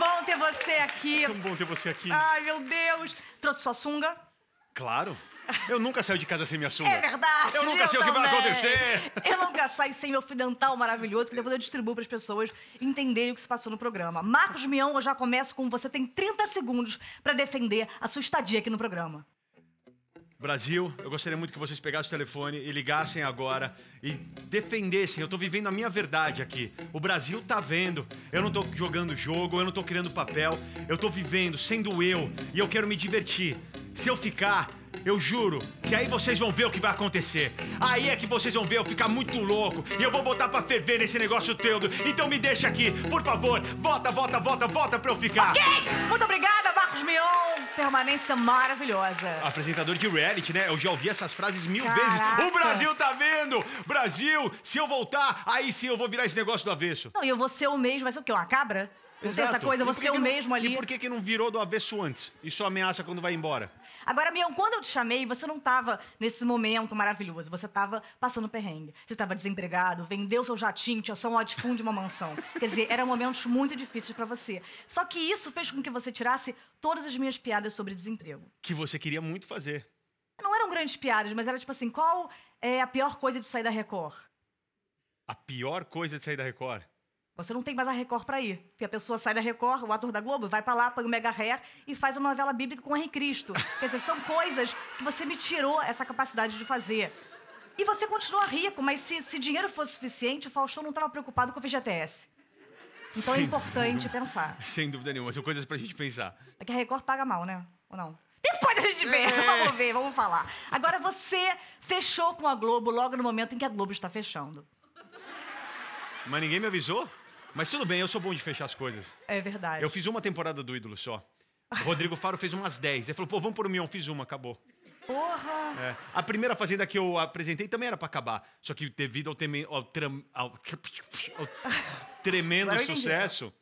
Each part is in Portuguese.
bom ter você aqui. Tão bom ter você aqui. Ai, meu Deus. Trouxe sua sunga? Claro. Eu nunca saio de casa sem minha sunga. É verdade. Eu nunca eu sei também. o que vai acontecer. Eu nunca saio sem meu fidental maravilhoso, que depois eu distribuo para as pessoas entenderem o que se passou no programa. Marcos Mion, eu já começo com você. Tem 30 segundos para defender a sua estadia aqui no programa. Brasil, eu gostaria muito que vocês pegassem o telefone e ligassem agora e defendessem. Eu estou vivendo a minha verdade aqui. O Brasil está vendo. Eu não estou jogando jogo, eu não estou criando papel. Eu estou vivendo, sendo eu, e eu quero me divertir. Se eu ficar, eu juro que aí vocês vão ver o que vai acontecer. Aí é que vocês vão ver eu ficar muito louco e eu vou botar pra ferver nesse negócio todo. Então me deixa aqui, por favor. Volta, volta, volta, volta pra eu ficar. Ok! Muito obrigada, Marcos Mion. Permanência maravilhosa. Apresentador de reality, né? Eu já ouvi essas frases mil Caraca. vezes. O Brasil tá vendo! Brasil, se eu voltar, aí sim eu vou virar esse negócio do avesso. Não, e eu vou ser o mesmo, mas o quê? Uma cabra? Não tem essa coisa, você é o mesmo ali. E por que, que não virou do avesso antes? Isso ameaça quando vai embora. Agora, Mion, quando eu te chamei, você não estava nesse momento maravilhoso. Você estava passando perrengue. Você estava desempregado, vendeu seu jatinho, tinha só um latifúndio de uma mansão. Quer dizer, eram momentos muito difíceis para você. Só que isso fez com que você tirasse todas as minhas piadas sobre desemprego. Que você queria muito fazer. Não eram grandes piadas, mas era tipo assim, qual é a pior coisa de sair da Record? A pior coisa de sair da Record? Você não tem mais a Record para ir. Porque a pessoa sai da Record, o ator da Globo, vai para lá, põe o Mega Hair e faz uma novela bíblica com o Henri Cristo. Quer dizer, são coisas que você me tirou essa capacidade de fazer. E você continua rico, mas se, se dinheiro fosse suficiente, o Faustão não estava preocupado com o FGTS. Então é Sem é importante dúvida. pensar. Sem dúvida nenhuma, são coisas pra gente pensar. É que a Record paga mal, né? Ou não? Depois a gente vê, é. vamos ver, vamos falar. Agora você fechou com a Globo logo no momento em que a Globo está fechando. Mas ninguém me avisou? Mas tudo bem, eu sou bom de fechar as coisas. É verdade. Eu fiz uma temporada do Ídolo só. O Rodrigo Faro fez umas 10. Ele falou, pô, vamos pro Mion. Fiz uma, acabou. Porra! É. A primeira fazenda que eu apresentei também era pra acabar. Só que devido ao, teme, ao, ao, ao tremendo sucesso,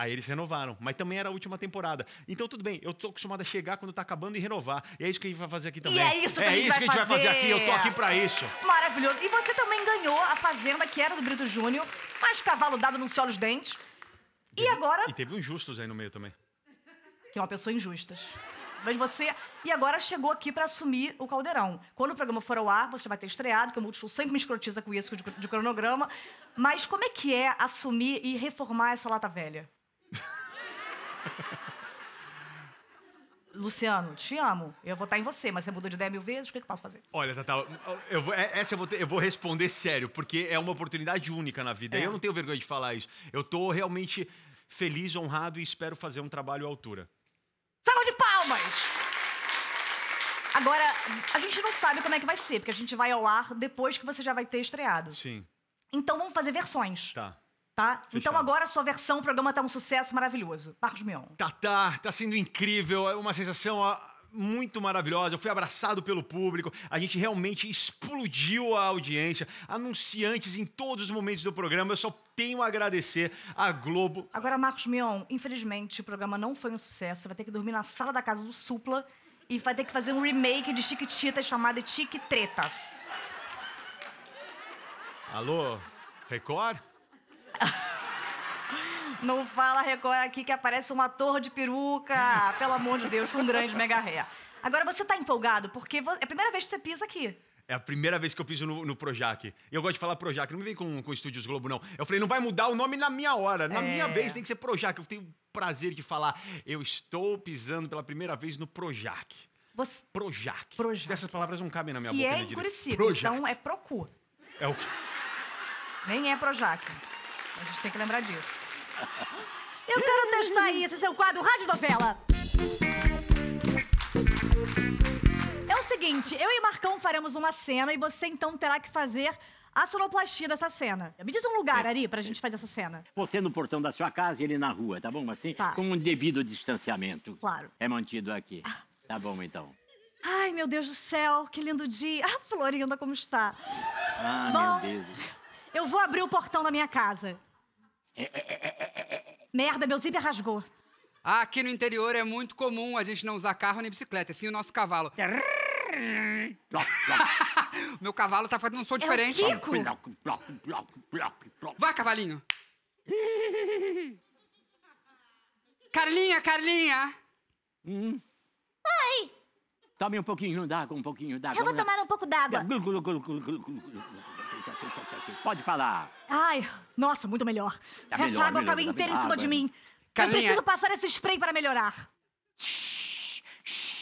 Aí eles renovaram, mas também era a última temporada. Então tudo bem, eu tô acostumado a chegar quando tá acabando e renovar. E é isso que a gente vai fazer aqui também. E é isso que, é a, gente isso que a gente vai fazer aqui, eu tô aqui para isso. Maravilhoso. E você também ganhou a fazenda que era do Brito Júnior, mas cavalo dado não se dentes. E, e agora? E teve injustos aí no meio também. Que é uma pessoa injustas. Mas você. E agora chegou aqui para assumir o caldeirão. Quando o programa for ao ar, você vai ter estreado, que o Multishow sempre me escrotiza com isso de cronograma. Mas como é que é assumir e reformar essa lata velha? Luciano, te amo. Eu vou estar em você, mas você mudou de ideia mil vezes, o que, é que eu posso fazer? Olha, Tatá, eu vou, é, essa eu vou, ter, eu vou responder sério, porque é uma oportunidade única na vida. É. E eu não tenho vergonha de falar isso. Eu tô realmente feliz, honrado e espero fazer um trabalho à altura. Salva de palmas! Agora, a gente não sabe como é que vai ser, porque a gente vai ao ar depois que você já vai ter estreado. Sim. Então vamos fazer versões. Tá. Tá? Então agora a sua versão, o programa tá um sucesso maravilhoso. Marcos Mion. Tá, tá, tá sendo incrível, é uma sensação muito maravilhosa. Eu fui abraçado pelo público. A gente realmente explodiu a audiência. Anunciantes em todos os momentos do programa. Eu só tenho a agradecer à Globo. Agora, Marcos Mion, infelizmente o programa não foi um sucesso. Você vai ter que dormir na sala da casa do Supla e vai ter que fazer um remake de Chiquititas chamado Chique Tretas. Alô, Record? Não fala Record aqui que aparece um ator de peruca. Pelo amor de Deus, um grande mega ré. Agora você tá empolgado, porque é a primeira vez que você pisa aqui. É a primeira vez que eu piso no, no Projac. E eu gosto de falar Projac, não me vem com, com Estúdios Globo, não. Eu falei, não vai mudar o nome na minha hora. Na é. minha vez tem que ser Projac. Eu tenho o prazer de falar, eu estou pisando pela primeira vez no Projac. Você... Projac. Projac. Dessas palavras não cabem na minha que boca. E é em Curicica, então é Procu. É o quê? Nem é Projac. A gente tem que lembrar disso. Eu quero testar isso, seu quadro Rádio Novela. É o seguinte, eu e Marcão faremos uma cena e você então terá que fazer a sonoplastia dessa cena. Me diz um lugar, é. Ari, pra gente fazer essa cena. Você no portão da sua casa e ele na rua, tá bom? Assim, tá. com um devido distanciamento. Claro. É mantido aqui. Ah. Tá bom, então. Ai, meu Deus do céu, que lindo dia. Ah, Florinda, como está? Ah, bom, meu Deus. Eu vou abrir o portão da minha casa. Merda, meu zíper rasgou. Ah, aqui no interior é muito comum a gente não usar carro nem bicicleta, assim o nosso cavalo. meu cavalo tá fazendo um som é diferente. O Kiko. Vai, cavalinho. Carlinha, Carlinha! Hum. Oi! Tome um pouquinho d'água, um pouquinho d'água. Eu vou tomar um pouco d'água. Pode falar. Ai, nossa, muito melhor. Tá Essa água caiu tá inteira em cima de mim. Eu preciso passar esse spray para melhorar.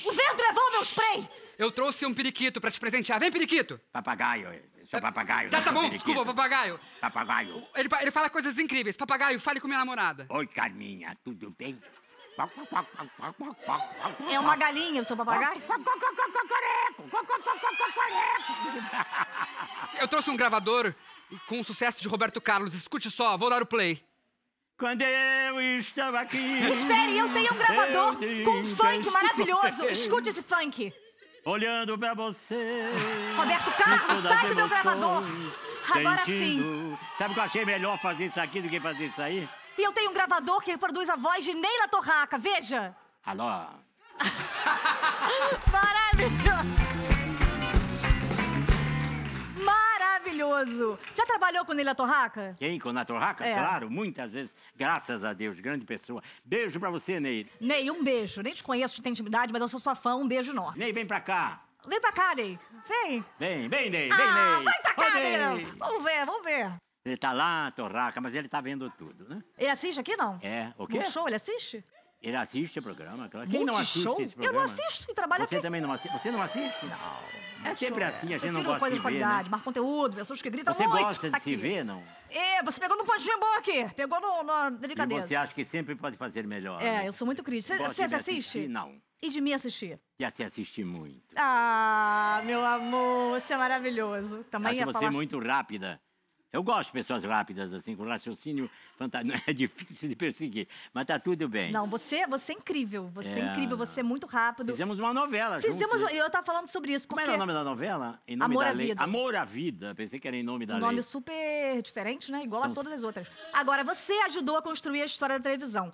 O vento levou meu spray! Eu trouxe um periquito para te presentear. Vem, periquito! Papagaio, seu tá, papagaio. Tá, tá bom, periquito. desculpa, papagaio. Papagaio. Ele, ele fala coisas incríveis. Papagaio, fale com minha namorada. Oi, Carminha, tudo bem? É uma galinha seu papagaio? Eu trouxe um gravador com o sucesso de Roberto Carlos. Escute só, vou dar o play. Quando eu estava aqui. Espere, eu tenho um gravador com um funk maravilhoso. Escute esse funk. Olhando pra você. Roberto Carlos, sai do meu gravador. Agora sim. Sabe o que eu achei melhor fazer isso aqui do que fazer isso aí? E eu tenho um gravador que reproduz a voz de Neila Torraca, veja. Alô. Maravilhoso. Maravilhoso. Já trabalhou com Neila Torraca? Quem? Com a Torraca? É. Claro, muitas vezes. Graças a Deus, grande pessoa. Beijo pra você, Ney. Ney, um beijo. Nem te conheço, te tenho intimidade, mas eu sou sua fã. Um beijo enorme. Ney, vem pra cá. Vem pra cá, Ney. Vem. Vem, vem, Ney. Vem, ah, Ney. vai pra cá, Ô, Ney. Ney. Vamos ver, vamos ver. Ele tá lá, torraca, mas ele tá vendo tudo, né? Ele assiste aqui, não? É, o quê? No show, ele assiste? Ele assiste o programa, claro. Quem Multishow? não assiste esse programa? Eu não assisto e trabalho Você aqui. também não assiste? Você não assiste? Não. É sempre assim, a é. gente não gosta coisa de, de qualidade, marca né? mais conteúdo, pessoas que gritam você muito. Você gosta de tá aqui. se ver, não? É, você pegou no ponto de aqui, pegou no, na delicadeza. E você acha que sempre pode fazer melhor. É, né? eu sou muito crítica. Você, você assiste? Assistir? Não. E de mim assistir? Já se assisti muito. Ah, meu amor, você é maravilhoso. Também Acho é você falar... muito rápida. Eu gosto de pessoas rápidas, assim, com raciocínio fantástico. É difícil de perseguir, mas tá tudo bem. Não, você, você é incrível. Você é, é incrível, você é muito rápido. Fizemos uma novela, Fizemos, juntos. eu tava falando sobre isso. Como é era o nome da novela? Em nome Amor da à lei. Vida. Amor à Vida. Pensei que era em nome da um lei. nome super diferente, né? Igual a todas as outras. Agora, você ajudou a construir a história da televisão.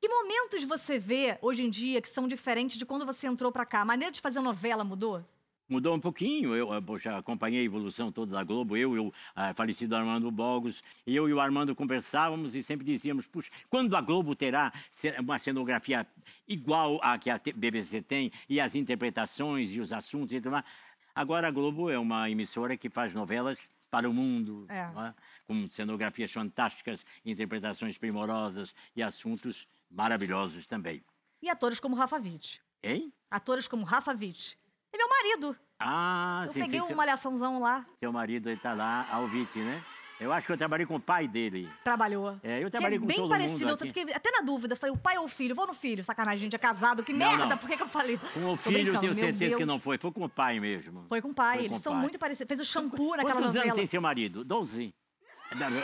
Que momentos você vê hoje em dia que são diferentes de quando você entrou para cá? A maneira de fazer novela mudou? Mudou um pouquinho, eu, já ah, acompanhei a evolução toda da Globo, eu e o ah, falecido Armando Bogos, eu e o Armando conversávamos e sempre dizíamos, puxa, quando a Globo terá uma cenografia igual à que a BBC tem, e as interpretações e os assuntos e tudo mais. Agora a Globo é uma emissora que faz novelas para o mundo, é. É? com cenografias fantásticas, interpretações primorosas e assuntos maravilhosos também. E atores como Rafa Witt. Hein? Atores como Rafa Witt é meu marido. Ah, eu sim, peguei sim, um malhaçãozão lá. Seu marido, ele tá lá, Alvite, né? Eu acho que eu trabalhei com o pai dele. Trabalhou. É, eu trabalhei é com todo parecido, mundo. Bem parecido, eu fiquei até na dúvida. Falei, o pai ou o filho? Vou no filho. Sacanagem, a gente é casado. Que não, merda, não. por que, que, eu falei? Com o filho, tenho certeza Deus. que não foi. Foi com o pai mesmo. Foi com o pai, eles são pai. muito parecidos. Fez o shampoo naquela Quantos novela. Quantos anos tem seu marido? Doze.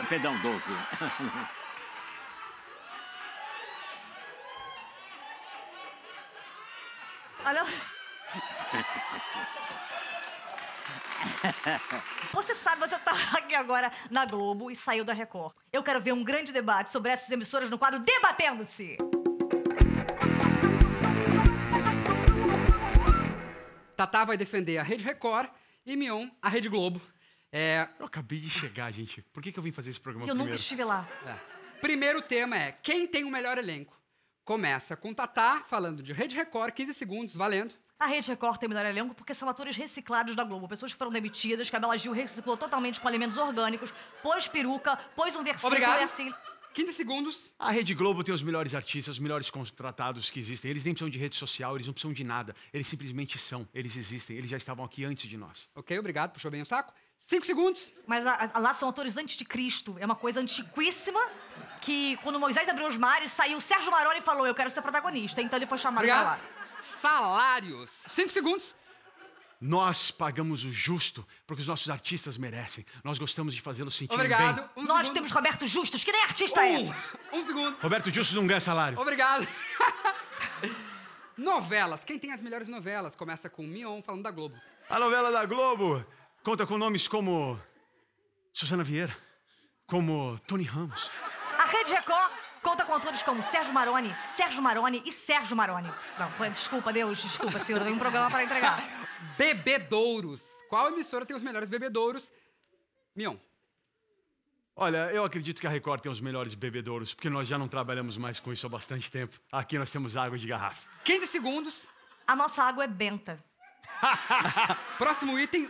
Perdão, doze. Você sabe, você tá aqui agora na Globo e saiu da Record. Eu quero ver um grande debate sobre essas emissoras no quadro Debatendo-se. Tatá vai defender a Rede Record e Mion a Rede Globo. É... Eu acabei de chegar, gente. Por que, que eu vim fazer esse programa eu primeiro? Eu nunca estive lá. É. Primeiro tema é quem tem o melhor elenco. Começa com Tatá falando de Rede Record, 15 segundos, valendo. A Rede Record tem melhor elenco porque são atores reciclados da Globo. Pessoas que foram demitidas, que a Bela Gil reciclou totalmente com alimentos orgânicos, pôs peruca, pôs um versículo Obrigado. e assim... 15 segundos. A Rede Globo tem os melhores artistas, os melhores contratados que existem. Eles nem precisam de rede social, eles não precisam de nada. Eles simplesmente são, eles existem, eles já estavam aqui antes de nós. Ok, obrigado, puxou bem o saco. Cinco segundos. Mas a, a, lá são atores antes de Cristo. É uma coisa antiquíssima que, quando Moisés abriu os mares, saiu Sérgio Maroni e falou: Eu quero ser protagonista. Então ele foi chamado obrigado. pra lá salários. Cinco segundos. Nós pagamos o justo porque os nossos artistas merecem. Nós gostamos de fazê-los sentir Obrigado. bem. Um Nós segundo. temos Roberto Justus, que nem é artista Um. é. Um segundo. Roberto Justus não ganha salário. Obrigado. novelas. Quem tem as melhores novelas? Começa com Mion falando da Globo. A novela da Globo conta com nomes como Susana Vieira, como Tony Ramos. A Rede Record Conta com atores como Sérgio Maroni, Sérgio Maroni e Sérgio Maroni. Não, desculpa, Deus, desculpa, senhor, eu tenho um programa para entregar. Bebedouros. Qual emissora tem os melhores bebedouros? Mion. Olha, eu acredito que a Record tem os melhores bebedouros, porque nós já não trabalhamos mais com isso há bastante tempo. Aqui nós temos água de garrafa. 15 segundos. A nossa água é benta. Próximo item,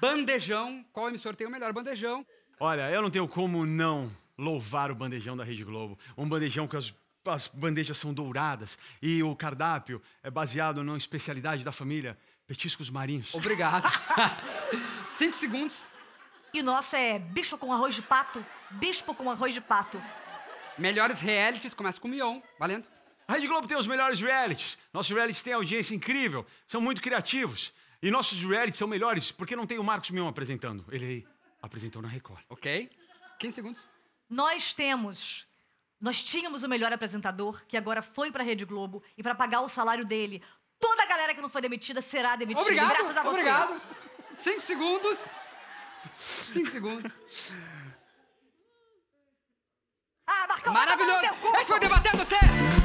bandejão. Qual emissora tem o melhor bandejão? Olha, eu não tenho como não louvar o bandejão da Rede Globo. Um bandejão que as, as bandejas são douradas e o cardápio é baseado numa especialidade da família, petiscos marinhos. Obrigado. Cinco segundos. E o nosso é bicho com arroz de pato, bispo com arroz de pato. Melhores realities, começa com o Mion, valendo. A Rede Globo tem os melhores realities. Nossos realities têm audiência incrível, são muito criativos. E nossos realities são melhores porque não tem o Marcos Mion apresentando. Ele apresentou na Record. Ok. 15 segundos. Nós temos nós tínhamos o melhor apresentador, que agora foi para a Rede Globo, e para pagar o salário dele, toda a galera que não foi demitida será demitida. Obrigado, graças a você. obrigado. Cinco segundos. Cinco segundos. Ah, Marcão, Maravilhoso. Esse foi Debatendo Certo.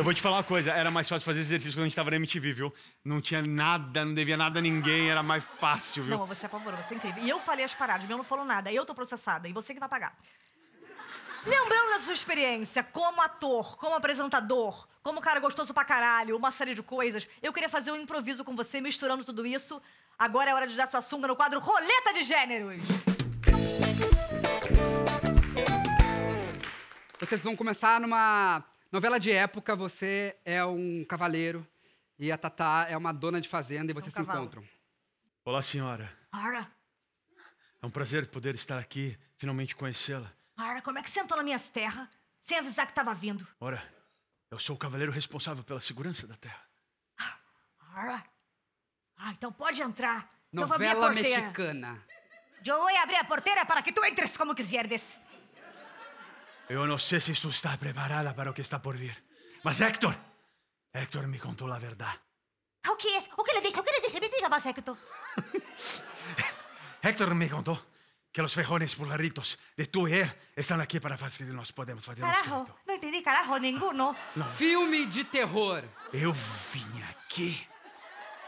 Eu vou te falar uma coisa, era mais fácil fazer exercício quando a gente tava na MTV, viu? Não tinha nada, não devia nada a ninguém, era mais fácil, viu? Não, você é apavorou, você é incrível. E eu falei as paradas, meu não falou nada, eu tô processada e você que vai pagar. Lembrando da sua experiência como ator, como apresentador, como cara gostoso pra caralho, uma série de coisas, eu queria fazer um improviso com você, misturando tudo isso. Agora é hora de usar sua sunga no quadro Roleta de Gêneros. Vocês vão começar numa Novela de época, você é um cavaleiro e a Tatá é uma dona de fazenda e vocês um se encontram. Olá, senhora. Ara. É um prazer poder estar aqui, finalmente conhecê-la. Ara, como é que você entrou nas minhas terras sem avisar que estava vindo? Ora, eu sou o cavaleiro responsável pela segurança da terra. Ah, Ara. Ah, então pode entrar. Novela mexicana. Eu vou abrir a porteira para que tu entres como quiseres. Eu não sei se tu está preparada para o que está por vir. Mas Héctor, Héctor me contou a verdade. O que é? O que ele disse? O que ele disse? Me diga mas Héctor. Héctor me contou que os fejones burlaritos de tu e eu estão aqui para fazer que nós podemos fazer Carajo, não entendi carajo nenhum. Filme de terror. Eu vim aqui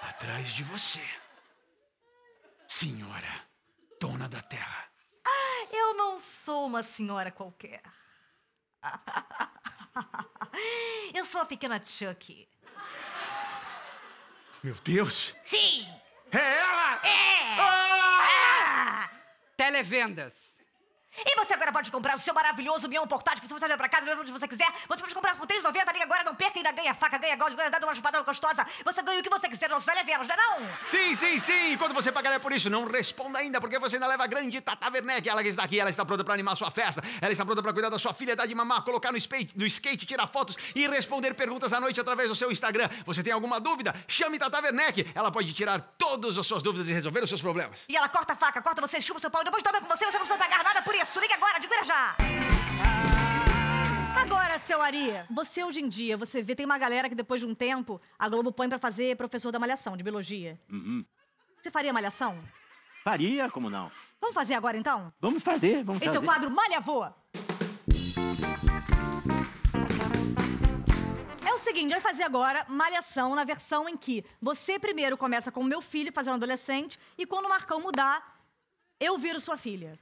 atrás de você, senhora, dona da terra. Ah, eu não sou uma senhora qualquer. Eu sou a pequena Chucky. Meu Deus! Sim! É ela? É! Ah! Ah! Televendas. E você agora pode comprar o seu maravilhoso mião portátil, você vai levar pra casa, mesmo onde você quiser. Você pode comprar por 3,90, liga agora, não perca, ainda ganha faca, ganha gold, ganha dado uma chupada gostosa. Você ganha o que você quiser, Nós é Velas, não é não? Sim, sim, sim. Quando você pagar é por isso, não responda ainda, porque você ainda leva a grande Tata Werneck. Ela está aqui, ela está pronta pra animar sua festa, ela está pronta pra cuidar da sua filha, dar de mamar, colocar no, skate, no skate, tirar fotos e responder perguntas à noite através do seu Instagram. Você tem alguma dúvida? Chame Tata Werneck. Ela pode tirar todas as suas dúvidas e resolver os seus problemas. E ela corta a faca, corta você, chupa seu pau, depois toma com você, você não precisa pagar nada por isso preço. Liga agora, de já. Agora, seu Ari, você hoje em dia, você vê, tem uma galera que depois de um tempo, a Globo põe pra fazer professor da malhação, de biologia. Uhum. Você faria malhação? Faria, como não? Vamos fazer agora, então? Vamos fazer, vamos Esse fazer. Esse é o quadro Malha Voa. É seguinte, vai fazer agora Malhação na versão em que você primeiro começa com o meu filho fazendo adolescente e quando o Marcão mudar, eu viro sua filha.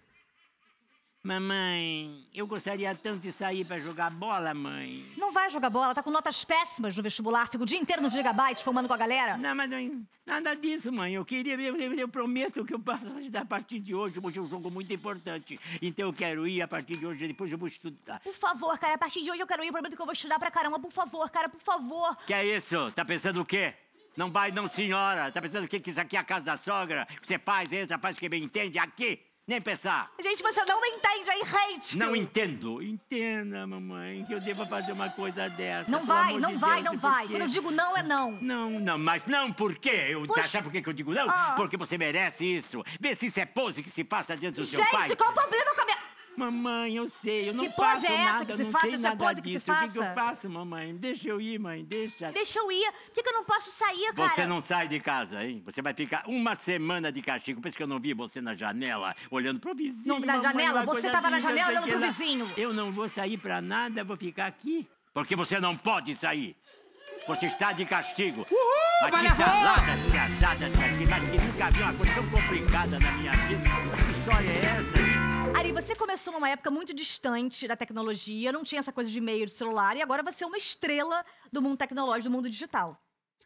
Mamãe, eu gostaria tanto de sair para jogar bola, mãe. Não vai jogar bola, tá com notas péssimas no vestibular, fica o dia inteiro no Gigabyte fumando com a galera. Não, mas não, nada disso, mãe. Eu queria, eu, eu, eu prometo que eu posso ajudar a partir de hoje, hoje é um jogo muito importante. Então eu quero ir a partir de hoje, depois eu vou estudar. Por favor, cara, a partir de hoje eu quero ir, prometo é que eu vou estudar pra caramba. Por favor, cara, por favor. Que é isso? Tá pensando o quê? Não vai não, senhora. Tá pensando o quê? Que isso aqui é a casa da sogra? Você faz, entra, faz o que bem entende. Aqui! nem pensar. Gente, você não entende, aí hate. Não entendo. Entenda, mamãe, que eu devo fazer uma coisa dessa. Não vai, não de vai, Deus, não vai. Quando eu digo não, é não. Não, não, mas não por quê? Eu, Puxa. sabe por que eu digo não? Ah. Porque você merece isso. Vê se isso é pose que se passa dentro do Gente, seu pai. Gente, qual o problema com a minha... Mamãe, eu sei, eu não que faço é nada. Que pose é essa que se faça? Essa pose que se faça? O que, que, eu faço, mamãe? Deixa eu ir, mãe, deixa. Deixa eu ir. Por que, que eu não posso sair, cara? Você não sai de casa, hein? Você vai ficar uma semana de castigo. Por isso que eu não vi você na janela, olhando pro vizinho. Não, na mamãe, janela? Você tava na janela olhando pro vizinho. Eu não vou sair pra nada, vou ficar aqui. Porque você não pode sair. Você está de castigo. Uhul! Mas tá tá, tá, que salada, que Mas que nunca vi uma coisa tão complicada na minha vida. Que história é essa? Ari, você começou numa época muito distante da tecnologia, não tinha essa coisa de e-mail, de celular, e agora você é uma estrela do mundo tecnológico, do mundo digital.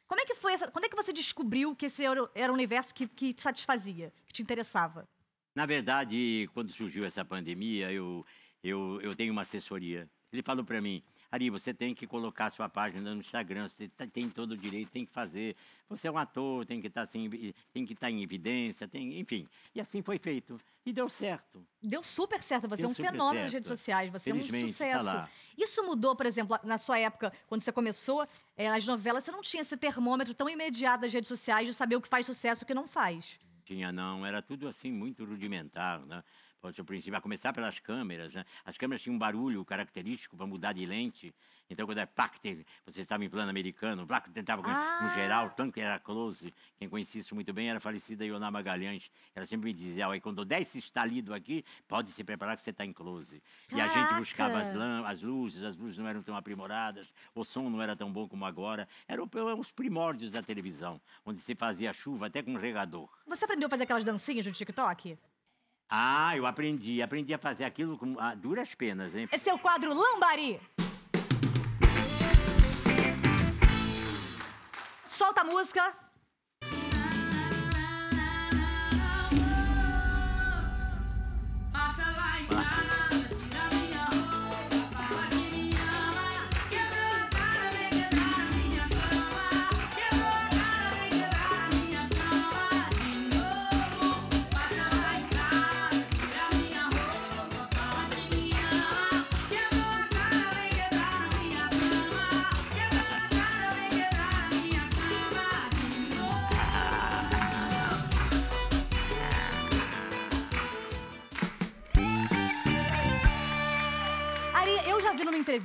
Como é que foi essa, Quando é que você descobriu que esse era um universo que, que te satisfazia, que te interessava? Na verdade, quando surgiu essa pandemia, eu, eu, eu tenho uma assessoria. Ele falou para mim, Ari, você tem que colocar sua página no Instagram, você tá, tem todo o direito, tem que fazer. Você é um ator, tem que estar tá, assim, tem que estar tá em evidência, tem, enfim. E assim foi feito. E deu certo. Deu super certo. Você é deu é um fenômeno certo. nas redes sociais, você é um sucesso. Tá Isso mudou, por exemplo, na sua época, quando você começou é, as novelas, você não tinha esse termômetro tão imediato das redes sociais de saber o que faz sucesso e o que não faz. Tinha, não. Era tudo assim muito rudimentar, né? a começar pelas câmeras. Né? As câmeras tinham um barulho característico para mudar de lente. Então, quando é placter, você estava em plano americano, placter tentava ah. no geral, tanto que era close. Quem conhecia isso muito bem era a falecida Ioná Magalhães. Ela sempre me dizia, oh, quando der esse estalido aqui, pode se preparar que você está em close. Caraca. E a gente buscava as, as, luzes, as luzes não eram tão aprimoradas, o som não era tão bom como agora. Eram os primórdios da televisão, onde se fazia chuva até com um regador. Você aprendeu a fazer aquelas dancinhas do TikTok? Ah, eu aprendi. Aprendi a fazer aquilo com a ah, duras penas, hein? Esse é o quadro Lambari. Solta a música.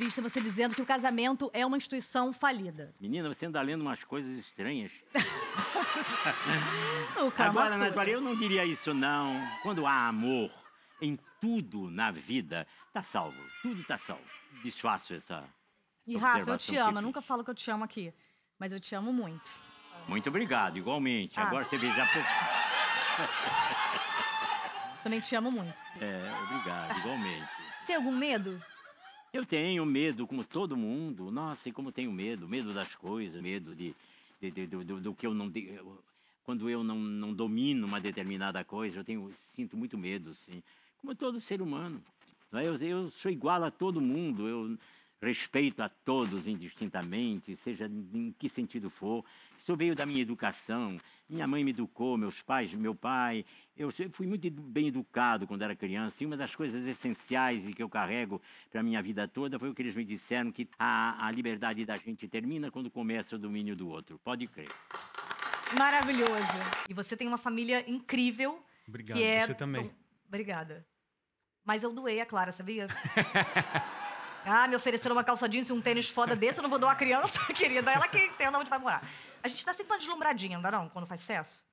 entrevista você dizendo que o casamento é uma instituição falida. Menina, você anda lendo umas coisas estranhas. o Agora, eu não diria isso, não. Quando há amor em tudo na vida, tá salvo. Tudo tá salvo. Desfaço essa. E Rafa, eu te amo. Eu nunca falo que eu te amo aqui, mas eu te amo muito. Muito obrigado, igualmente. Ah. Agora você beija. Também te amo muito. É, obrigado, igualmente. Tem algum medo? Eu tenho medo, como todo mundo. Nossa, e como tenho medo. Medo das coisas, medo de, de, de do, do, do, que eu não... quando eu não, não domino uma determinada coisa, eu tenho, sinto muito medo, sim. Como todo ser humano. Não é? eu, eu sou igual a todo mundo. Eu respeito a todos indistintamente, seja em que sentido for. Isso veio da minha educação. Minha mãe me educou, meus pais, meu pai. Eu fui muito bem educado quando era criança. E uma das coisas essenciais que eu carrego para minha vida toda foi o que eles me disseram que a, a liberdade da gente termina quando começa o domínio do outro. Pode crer. Maravilhoso. E você tem uma família incrível. Obrigado, é... você também. Obrigada. Mas eu doei a Clara, sabia? Ah, me ofereceram uma calça jeans e um tênis foda desse, eu não vou dar uma criança, querida. Ela que entenda onde vai morar. A gente tá sempre uma deslumbradinha, não dá não, quando faz sucesso?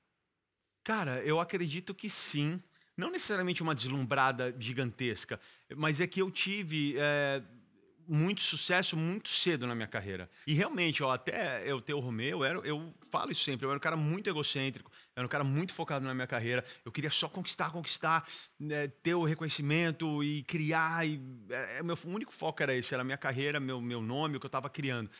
Cara, eu acredito que sim. Não necessariamente uma deslumbrada gigantesca, mas é que eu tive é, muito sucesso muito cedo na minha carreira. E realmente, ó, até eu ter o Romeu, eu, era, eu falo isso sempre, eu era um cara muito egocêntrico, eu era um cara muito focado na minha carreira, eu queria só conquistar, conquistar, né, ter o reconhecimento e criar. E, é, é meu único foco era esse, era a minha carreira, meu, meu nome, o que eu estava criando.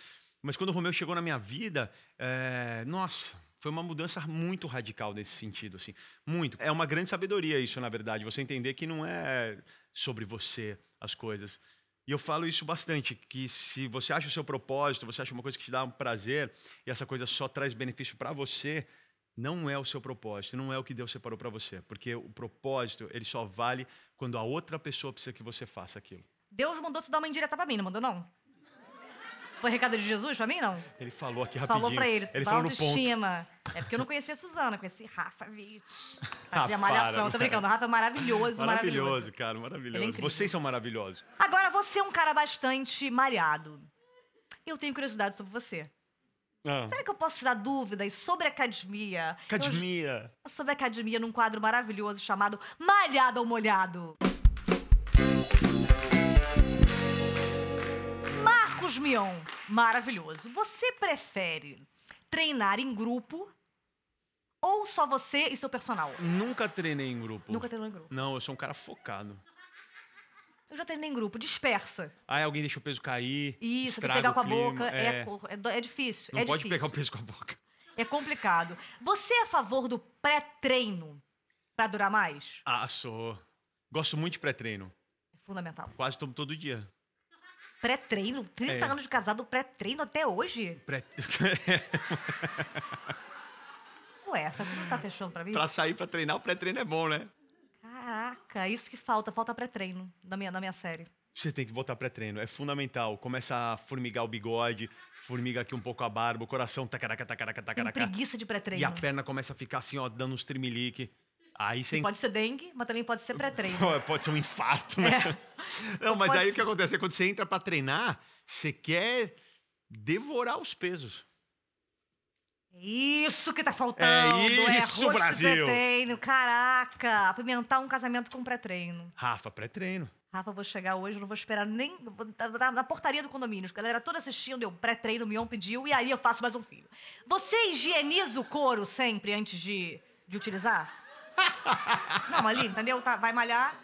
Mas quando o Romeu chegou na minha vida, é, nossa, foi uma mudança muito radical nesse sentido, assim, muito. É uma grande sabedoria isso, na verdade, você entender que não é sobre você as coisas, e eu falo isso bastante, que se você acha o seu propósito, você acha uma coisa que te dá um prazer e essa coisa só traz benefício para você, não é o seu propósito, não é o que Deus separou para você, porque o propósito, ele só vale quando a outra pessoa precisa que você faça aquilo. Deus mandou te dar uma indireta para mim, não mandou não? Foi recado de Jesus pra mim, não? Ele falou aqui rapidinho. Falou pra ele, ele falou autoestima. É porque eu não conhecia a Suzana, conheci Rafa Witt. Fazia ah, malhação, para, tô brincando. Rafa é maravilhoso, maravilhoso. Maravilhoso, cara, maravilhoso. É Vocês são maravilhosos. Agora, você é um cara bastante malhado. Eu tenho curiosidade sobre você. Ah. Será que eu posso tirar dúvidas sobre a academia? Academia. Eu, sobre a academia num quadro maravilhoso chamado Malhado ou Molhado. Marcos Mion, maravilhoso. Você prefere treinar em grupo ou só você e seu personal? Nunca treinei em grupo. Nunca treinei em grupo? Não, eu sou um cara focado. Eu já treinei em grupo, dispersa. Ah, alguém deixa o peso cair. Isso, tem que pegar com a boca. É, é, é, é difícil. Não é pode difícil. pegar o peso com a boca. É complicado. Você é a favor do pré-treino para durar mais? Ah, sou. Gosto muito de pré-treino. É fundamental. Quase tomo todo dia. Pré-treino? 30 é. anos de casado, pré-treino até hoje? Pré... Ué, essa não tá fechando pra mim? Pra sair pra treinar, o pré-treino é bom, né? Caraca, é isso que falta, falta pré-treino na minha, na minha série. Você tem que botar pré-treino, é fundamental. Começa a formigar o bigode, formiga aqui um pouco a barba, o coração tacaraca, tacaraca, tacaraca. Tem preguiça de pré-treino. E a perna começa a ficar assim, ó, dando uns trimelique. Aí sem... Pode ser dengue, mas também pode ser pré-treino. pode ser um infarto, né? É. Então não, mas aí ser. o que acontece? É quando você entra para treinar, você quer devorar os pesos. É isso que tá é faltando. É isso, é Brasil. Pré-treino, caraca. Apimentar um casamento com pré-treino. Rafa, pré-treino. Rafa, vou chegar hoje, não vou esperar nem. Tá na portaria do condomínio. A galera toda assistindo, eu pré-treino, o Mion pediu, e aí eu faço mais um filho. Você higieniza o couro sempre antes de, de utilizar? Não, ali, entendeu? Tá, vai malhar.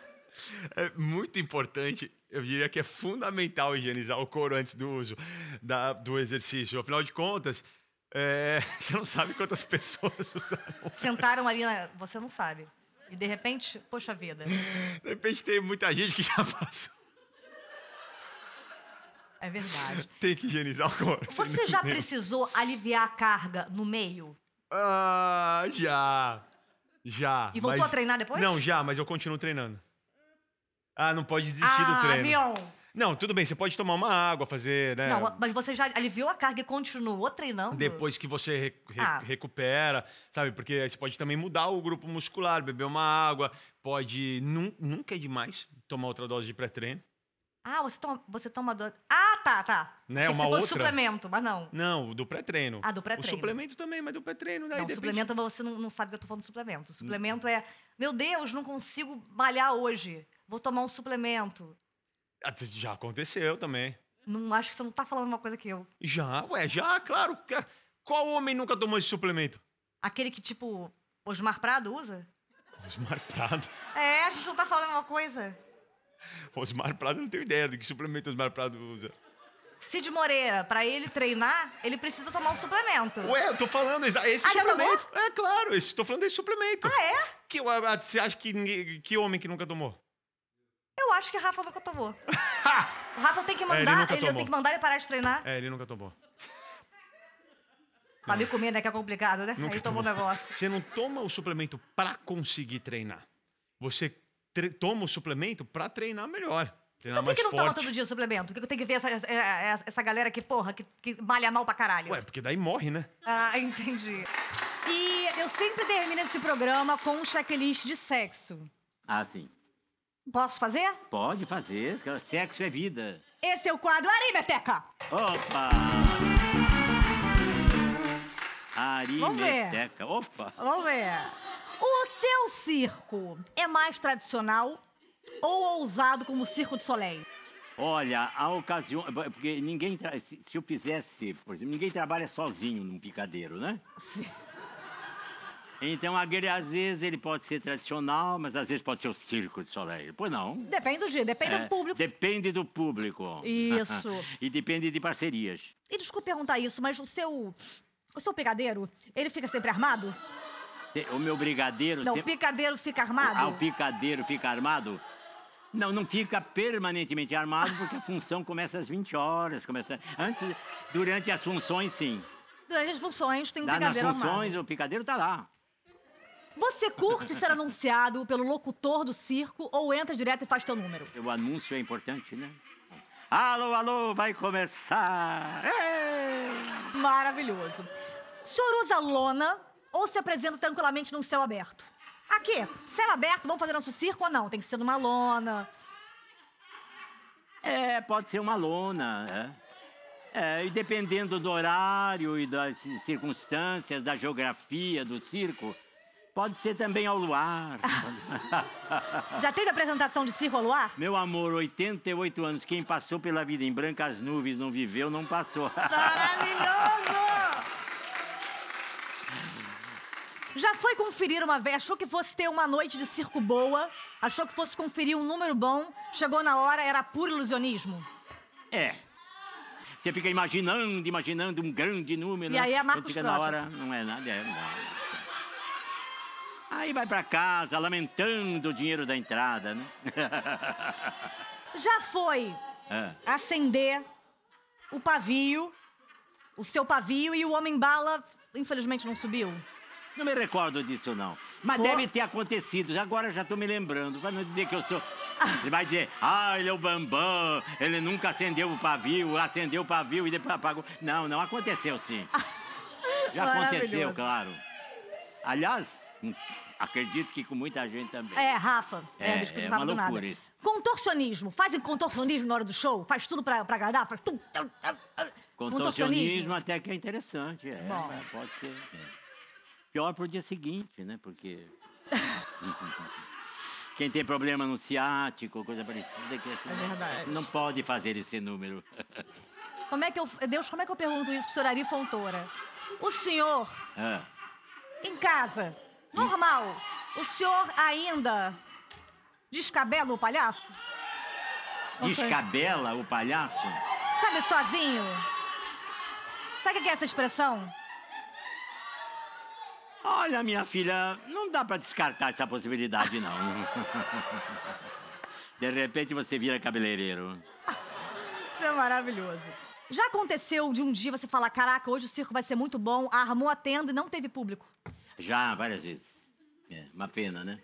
É muito importante, eu diria que é fundamental higienizar o couro antes do uso da, do exercício. Afinal de contas, é, você não sabe quantas pessoas usaram. Sentaram ali, na, né? você não sabe. E de repente, poxa vida. De repente tem muita gente que já passou. É verdade. Tem que higienizar o couro. Você já precisou aliviar a carga no meio? Ah, já. Já. E voltou mas... a treinar depois? Não, já, mas eu continuo treinando. Ah, não pode desistir ah, do treino. Mion. Não, tudo bem, você pode tomar uma água, fazer, né? Não, mas você já aliviou a carga e continuou treinando? Depois que você re re ah. recupera, sabe? Porque você pode também mudar o grupo muscular, beber uma água, pode. Nunca é demais tomar outra dose de pré-treino. Ah, você toma, você toma Ah! tá, tá. Né? Uma se outra... suplemento, mas não. Não, do pré-treino. Ah, do pré-treino. O suplemento também, mas do pré-treino. Daí não, depende... suplemento você não, não sabe que eu tô falando suplemento. O suplemento é, meu Deus, não consigo malhar hoje. Vou tomar um suplemento. Ah, já aconteceu também. Não acho que você não tá falando uma coisa que eu. Já, ué, já, claro. Qual homem nunca tomou esse suplemento? Aquele que, tipo, Osmar Prado usa? Osmar Prado? É, a gente não tá falando uma coisa. Osmar Prado, não tenho ideia do que suplemento Osmar Prado usa. Cid Moreira, pra ele treinar, ele precisa tomar um suplemento. Ué, eu tô falando esse ah, suplemento. É claro, esse, tô falando desse suplemento. Ah, é? Que, a, a, você acha que, que homem que nunca tomou? Eu acho que Rafa nunca tomou. o Rafa tem que mandar, é, ele, ele tem que mandar ele parar de treinar. É, ele nunca tomou. Pra me comer, né? Que é complicado, né? Nunca Aí tomou o negócio. Você não toma o suplemento pra conseguir treinar. Você tre toma o suplemento pra treinar melhor. Treinar Por que, que não forte. toma todo dia o suplemento? Por que tem que ver essa, essa, essa galera que, porra, que, que, malha mal pra caralho? Ué, porque daí morre, né? Ah, entendi. E eu sempre termino esse programa com um checklist de sexo. Ah, sim. Posso fazer? Pode fazer. Sexo é vida. Esse é o quadro Arimeteca! Opa! Arimeteca, Teca, opa! Vamos ver. O seu circo é mais tradicional ou ousado como o Circo de Soleil? Olha, a ocasião. Porque ninguém. Tra... Se, eu fizesse, por exemplo, ninguém trabalha sozinho num picadeiro, né? Sim. Então, às vezes, ele pode ser tradicional, mas às vezes pode ser o circo de Soleil. Pois não. Depende do dia, depende é, do público. Depende do público. Isso. e depende de parcerias. E desculpe perguntar isso, mas o seu. O seu picadeiro, ele fica sempre armado? O meu brigadeiro. Não, sempre... o picadeiro fica armado? Ah, o picadeiro fica armado? Não, não fica permanentemente armado porque a função começa às 20 horas. Começa... Antes, durante as funções, sim. Durante as funções tem um Lá nas as funções, armado. o picadeiro tá lá. Você curte ser anunciado pelo locutor do circo ou entra direto e faz teu número? O anúncio é importante, né? Alô, alô, vai começar! Ei! Maravilhoso. Choruza lona ou se apresenta tranquilamente num céu aberto? Aqui, céu aberto, vamos fazer nosso circo ou não? Tem que ser numa lona. É, pode ser uma lona. É. é e dependendo do horário e das circunstâncias, da geografia do circo, pode ser também ao luar. Já teve apresentação de circo ao luar? Meu amor, 88 anos. Quem passou pela vida em brancas nuvens, não viveu, não passou. Maravilhoso! Já foi conferir uma vez, achou que fosse ter uma noite de circo boa, achou que fosse conferir um número bom, chegou na hora, era puro ilusionismo? É. Você fica imaginando, imaginando um grande número. E aí é Marcos chega na hora, não é nada, é nada. Aí vai para casa lamentando o dinheiro da entrada, né? Já foi é. acender o pavio, o seu pavio, e o homem bala, infelizmente, não subiu? Não me recordo disso, não. Mas Pô. deve ter acontecido. Agora já tô me lembrando. Vai não dizer que eu sou. Ele vai dizer, ah, ele é o Bambam, ele nunca acendeu o pavio, acendeu o pavio e depois apagou. Não, não, aconteceu sim. Já aconteceu, claro. Aliás, acredito que com muita gente também. É, Rafa, é, é, é uma isso. Contorcionismo, fazem contorcionismo na hora do show? Faz tudo pra, pra agradar? Faz Contorcionismo, contorcionismo até que é interessante, é, Bom. pode ser. É. Pior para o dia seguinte, né? Porque. Quem tem problema no ciático, coisa parecida, que assim, é verdade. não pode fazer esse número. Como é que eu. Deus, como é que eu pergunto isso pro senhor Ari Fontoura? O senhor, ah. em casa, normal, o senhor ainda descabela o palhaço? Descabela o palhaço? Sabe, sozinho? Sabe o que é essa expressão? Olha, minha filha, não dá para descartar essa possibilidade, não. De repente você vira cabeleireiro. Isso é maravilhoso. Já aconteceu de um dia você falar: caraca, hoje o circo vai ser muito bom, armou a tenda e não teve público? Já, várias vezes. É, uma pena, né?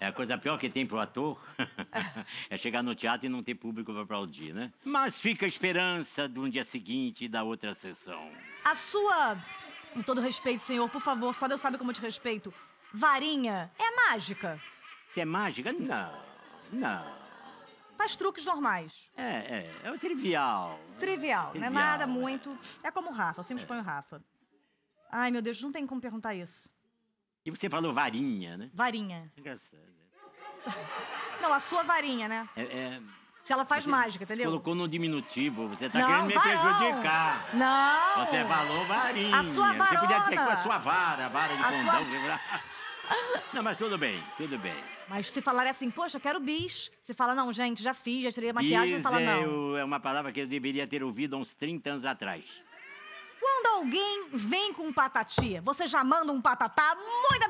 É a coisa pior que tem pro ator é chegar no teatro e não ter público para aplaudir, né? Mas fica a esperança de um dia seguinte e da outra sessão. A sua com todo respeito, senhor, por favor, só Deus sabe como eu te respeito. Varinha é mágica. Se é mágica? Não, não. Faz truques normais. É, é, é o trivial. Trivial, não é nada é. muito. É como o Rafa, eu sempre é. exponho o Rafa. Ai, meu Deus, não tem como perguntar isso. E você falou varinha, né? Varinha. Engraçado. Não, a sua varinha, né? É, é... Se ela faz você mágica, entendeu? Colocou no diminutivo, você tá não, querendo me prejudicar. Oh, não! Você falou varinha. A sua varona. Você podia dizer com a sua vara, a vara de a condão. Sua... Não, mas tudo bem, tudo bem. Mas se falar é assim, poxa, quero bis. Você fala, não, gente, já fiz, já tirei a maquiagem, bis fala, não. É, é uma palavra que eu deveria ter ouvido há uns 30 anos atrás. Quando alguém vem com patatia, você já manda um patatá muito